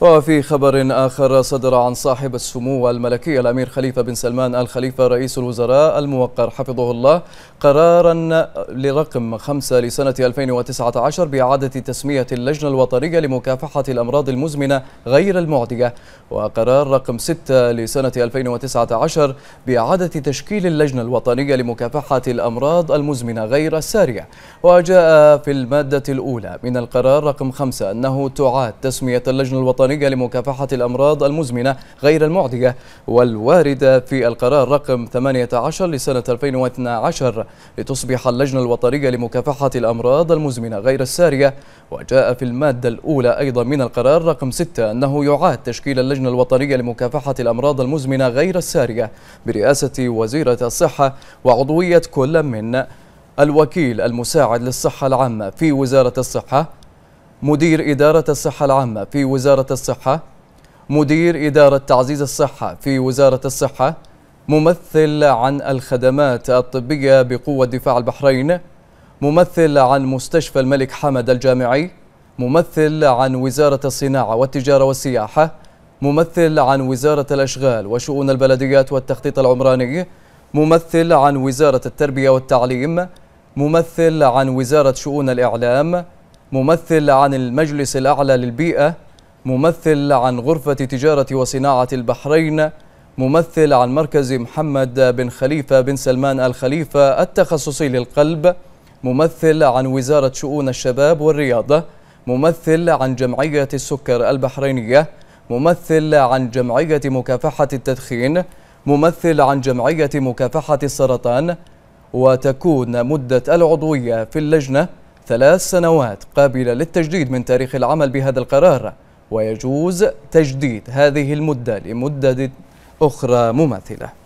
وفي خبر آخر صدر عن صاحب السمو الملكي الأمير خليفة بن سلمان الخليفة رئيس الوزراء الموقر حفظه الله قرارا لرقم خمسة لسنة 2019 بإعادة تسمية اللجنة الوطنية لمكافحة الأمراض المزمنة غير المعدية وقرار رقم ستة لسنة 2019 بإعادة تشكيل اللجنة الوطنية لمكافحة الأمراض المزمنة غير السارية وجاء في المادة الأولى من القرار رقم خمسة أنه تعاد تسمية اللجنة الوطنية الوطنية لمكافحة الأمراض المزمنة غير المعدية والواردة في القرار رقم 18 لسنة 2012 لتصبح اللجنة الوطنية لمكافحة الأمراض المزمنة غير السارية وجاء في المادة الأولى أيضا من القرار رقم 6 أنه يعاد تشكيل اللجنة الوطنية لمكافحة الأمراض المزمنة غير السارية برئاسة وزيرة الصحة وعضوية كل من الوكيل المساعد للصحة العامة في وزارة الصحة مدير إدارة الصحة العامة في وزارة الصحة مدير إدارة تعزيز الصحة في وزارة الصحة ممثل عن الخدمات الطبية بقوة دفاع البحرين ممثل عن مستشفى الملك حمد الجامعي ممثل عن وزارة الصناعة والتجارة والسياحة ممثل عن وزارة الأشغال وشؤون البلديات والتخطيط العمراني ممثل عن وزارة التربية والتعليم ممثل عن وزارة شؤون الإعلام ممثل عن المجلس الأعلى للبيئة ممثل عن غرفة تجارة وصناعة البحرين ممثل عن مركز محمد بن خليفة بن سلمان الخليفة التخصصي للقلب ممثل عن وزارة شؤون الشباب والرياضة ممثل عن جمعية السكر البحرينية ممثل عن جمعية مكافحة التدخين ممثل عن جمعية مكافحة السرطان وتكون مدة العضوية في اللجنة ثلاث سنوات قابلة للتجديد من تاريخ العمل بهذا القرار ويجوز تجديد هذه المدة لمدة أخرى مماثلة